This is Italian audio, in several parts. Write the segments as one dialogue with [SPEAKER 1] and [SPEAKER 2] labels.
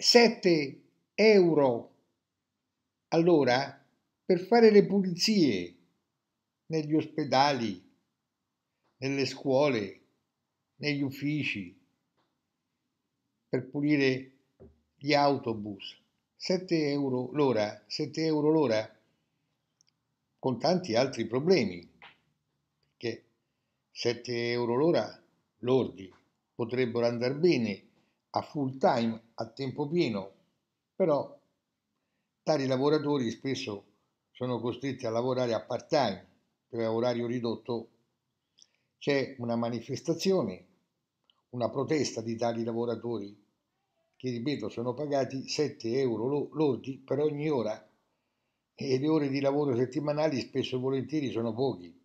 [SPEAKER 1] 7 euro all'ora per fare le pulizie negli ospedali, nelle scuole, negli uffici, per pulire gli autobus. 7 euro l'ora, 7 euro l'ora, con tanti altri problemi, perché 7 euro l'ora lordi potrebbero andare bene a full time, a tempo pieno, però tali lavoratori spesso sono costretti a lavorare a part time, cioè a orario ridotto. C'è una manifestazione, una protesta di tali lavoratori che, ripeto, sono pagati 7 euro lordi per ogni ora e le ore di lavoro settimanali spesso e volentieri sono pochi.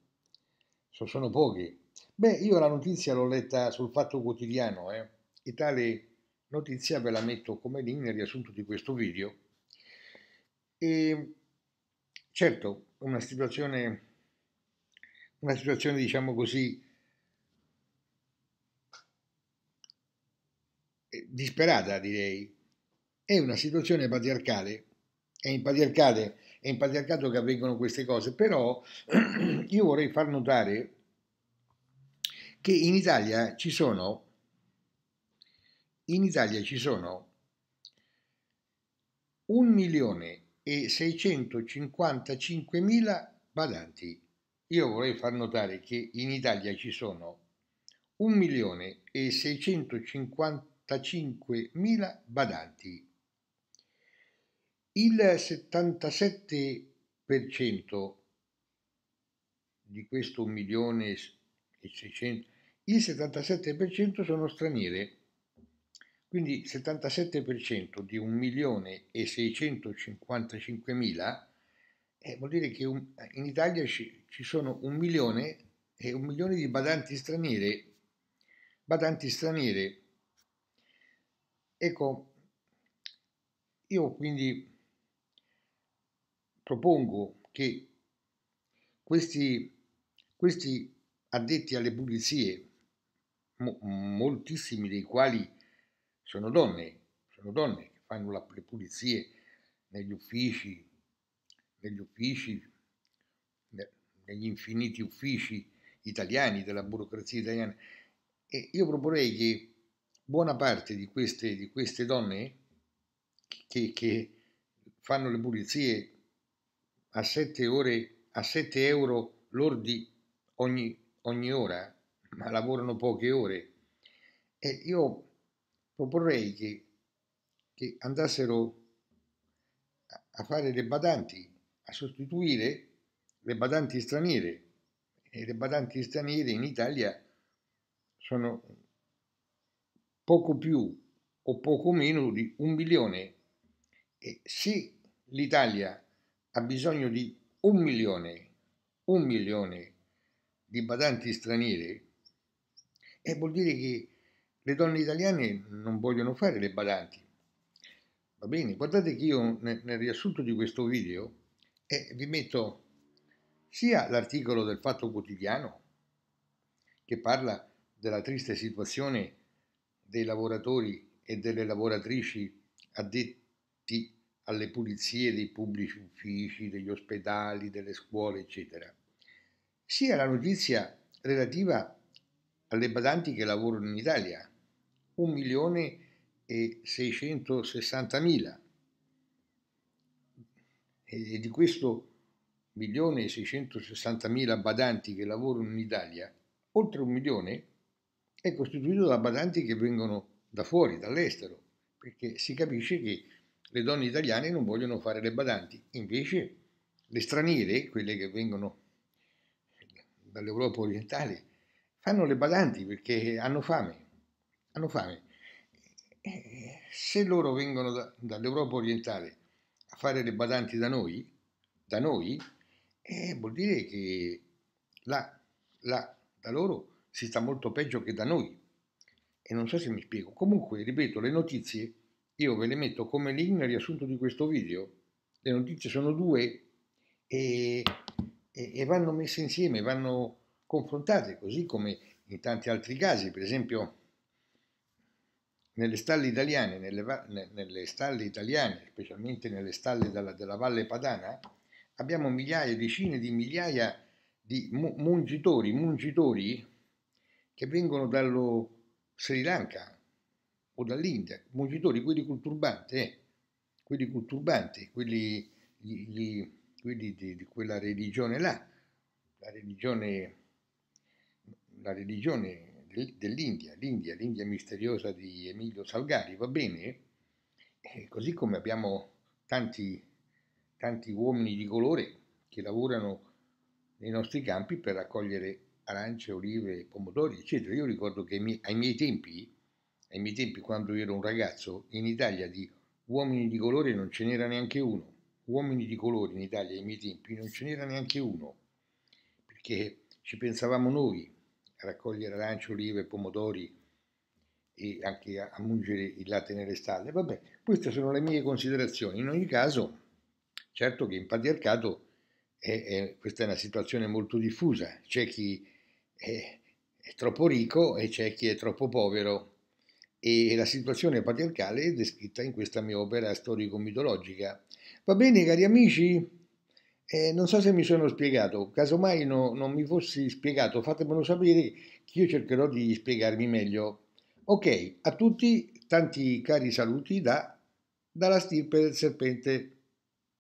[SPEAKER 1] Sono poche. Beh, io la notizia l'ho letta sul Fatto Quotidiano eh, e tale notizia ve la metto come link nel riassunto di questo video. E certo, una situazione, una situazione diciamo così, eh, disperata direi, è una situazione patriarcale, è in patriarcale, è in patriarcato che avvengono queste cose, però io vorrei far notare che in Italia ci sono in Italia ci sono 1.655.000 badanti. Io vorrei far notare che in Italia ci sono 1.655.000 badanti. Il 77% di questo 1.600.000 il 77% sono straniere quindi il 77% di 1.655.000 eh, vuol dire che un, in Italia ci, ci sono un milione e un milione di badanti straniere. Badanti straniere. Ecco, io quindi propongo che questi, questi addetti alle pulizie, mo, moltissimi dei quali sono donne, sono donne che fanno la, le pulizie negli uffici, negli uffici, negli infiniti uffici italiani, della burocrazia italiana. E io proporrei che buona parte di queste, di queste donne che, che, fanno le pulizie a 7, ore, a 7 euro lordi ogni, ogni ora, ma lavorano poche ore, e io proporrei che, che andassero a fare le badanti, a sostituire le badanti straniere. E le badanti straniere in Italia sono poco più o poco meno di un milione. E se l'Italia ha bisogno di un milione, un milione di badanti straniere, e eh, vuol dire che le donne italiane non vogliono fare le badanti. Va bene, guardate che io nel, nel riassunto di questo video eh, vi metto sia l'articolo del Fatto Quotidiano che parla della triste situazione dei lavoratori e delle lavoratrici addetti alle pulizie dei pubblici uffici, degli ospedali, delle scuole, eccetera, sia la notizia relativa a alle badanti che lavorano in Italia, 1 milione e 660 mila. E di questo 1.660.000 badanti che lavorano in Italia, oltre un milione è costituito da badanti che vengono da fuori, dall'estero, perché si capisce che le donne italiane non vogliono fare le badanti, invece le straniere, quelle che vengono dall'Europa orientale, fanno le badanti perché hanno fame, hanno fame. Eh, se loro vengono da, dall'Europa orientale a fare le badanti da noi, da noi eh, vuol dire che là, là, da loro si sta molto peggio che da noi. E non so se mi spiego. Comunque, ripeto, le notizie io ve le metto come link nel riassunto di questo video. Le notizie sono due e, e, e vanno messe insieme, vanno confrontate, così come in tanti altri casi, per esempio nelle stalle italiane, nelle, nelle stalle italiane specialmente nelle stalle della, della, Valle Padana, abbiamo migliaia, decine di migliaia di mungitori, mungitori che vengono dallo Sri Lanka o dall'India, mungitori, quelli col turbante, eh, quelli col turbante, quelli, gli, gli, quelli di, di quella religione là, la religione la religione dell'India, l'India, l'India misteriosa di Emilio Salgari, va bene? E così come abbiamo tanti, tanti uomini di colore che lavorano nei nostri campi per raccogliere arance, olive, pomodori, eccetera. Io ricordo che ai miei tempi, ai miei tempi quando ero un ragazzo, in Italia di uomini di colore non ce n'era neanche uno. Uomini di colore in Italia ai miei tempi non ce n'era neanche uno, perché ci pensavamo noi, raccogliere arance, olive, pomodori e anche a, a mungere il latte nelle stalle. Vabbè, queste sono le mie considerazioni. In ogni caso, certo che in patriarcato è, è, questa è una situazione molto diffusa. C'è chi è, è troppo ricco e c'è chi è troppo povero. E la situazione patriarcale è descritta in questa mia opera storico-mitologica. Va bene, cari amici? Eh, non so se mi sono spiegato, casomai no, non mi fossi spiegato, fatemelo sapere che io cercherò di spiegarmi meglio. Ok, a tutti tanti cari saluti da, dalla stirpe del serpente.